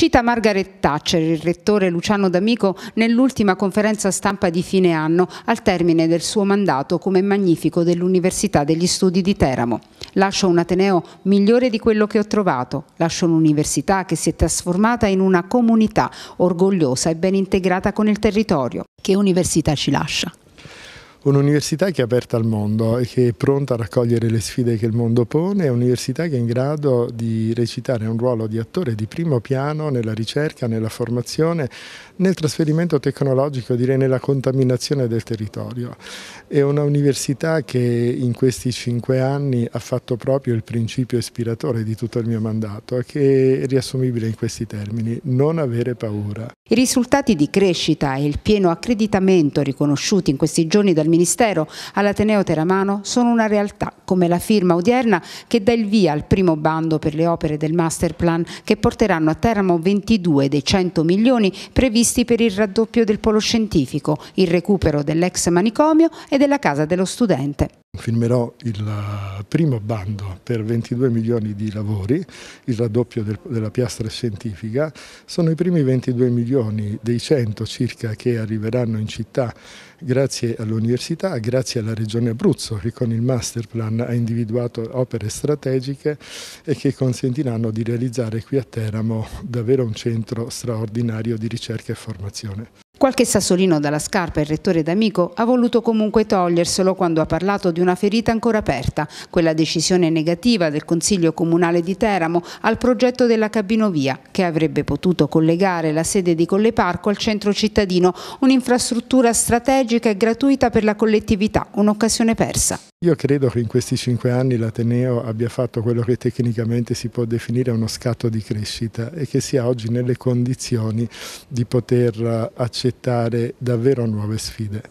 cita Margaret Thatcher, il rettore Luciano D'Amico, nell'ultima conferenza stampa di fine anno, al termine del suo mandato come magnifico dell'Università degli Studi di Teramo. Lascio un Ateneo migliore di quello che ho trovato, lascio un'università che si è trasformata in una comunità orgogliosa e ben integrata con il territorio. Che università ci lascia? Un'università che è aperta al mondo e che è pronta a raccogliere le sfide che il mondo pone, è un'università che è in grado di recitare un ruolo di attore di primo piano nella ricerca, nella formazione, nel trasferimento tecnologico, direi nella contaminazione del territorio. È un'università che in questi cinque anni ha fatto proprio il principio ispiratore di tutto il mio mandato, che è riassumibile in questi termini, non avere paura. I risultati di crescita e il pieno accreditamento riconosciuti in questi giorni dal Ministero all'Ateneo Teramano sono una realtà, come la firma odierna che dà il via al primo bando per le opere del Master Plan che porteranno a Teramo 22 dei 100 milioni previsti per il raddoppio del polo scientifico, il recupero dell'ex manicomio e della casa dello studente. Firmerò il eh, primo bando per 22 milioni di lavori, il raddoppio del, della piastra scientifica. Sono i primi 22 milioni dei 100 circa che arriveranno in città grazie all'università, grazie alla Regione Abruzzo che con il master plan ha individuato opere strategiche e che consentiranno di realizzare qui a Teramo davvero un centro straordinario di ricerca e formazione. Qualche sassolino dalla scarpa il rettore D'Amico ha voluto comunque toglierselo quando ha parlato di una ferita ancora aperta, quella decisione negativa del Consiglio Comunale di Teramo al progetto della cabinovia, che avrebbe potuto collegare la sede di Colleparco al centro cittadino, un'infrastruttura strategica e gratuita per la collettività, un'occasione persa. Io credo che in questi cinque anni l'Ateneo abbia fatto quello che tecnicamente si può definire uno scatto di crescita e che sia oggi nelle condizioni di poter accedere aspettare davvero nuove sfide.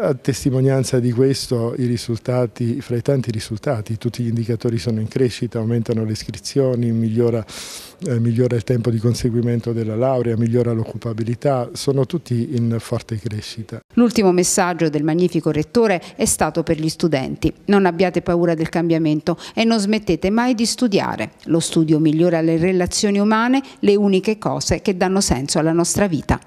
A testimonianza di questo, i risultati, fra i tanti risultati, tutti gli indicatori sono in crescita, aumentano le iscrizioni, migliora, eh, migliora il tempo di conseguimento della laurea, migliora l'occupabilità, sono tutti in forte crescita. L'ultimo messaggio del magnifico rettore è stato per gli studenti. Non abbiate paura del cambiamento e non smettete mai di studiare. Lo studio migliora le relazioni umane, le uniche cose che danno senso alla nostra vita.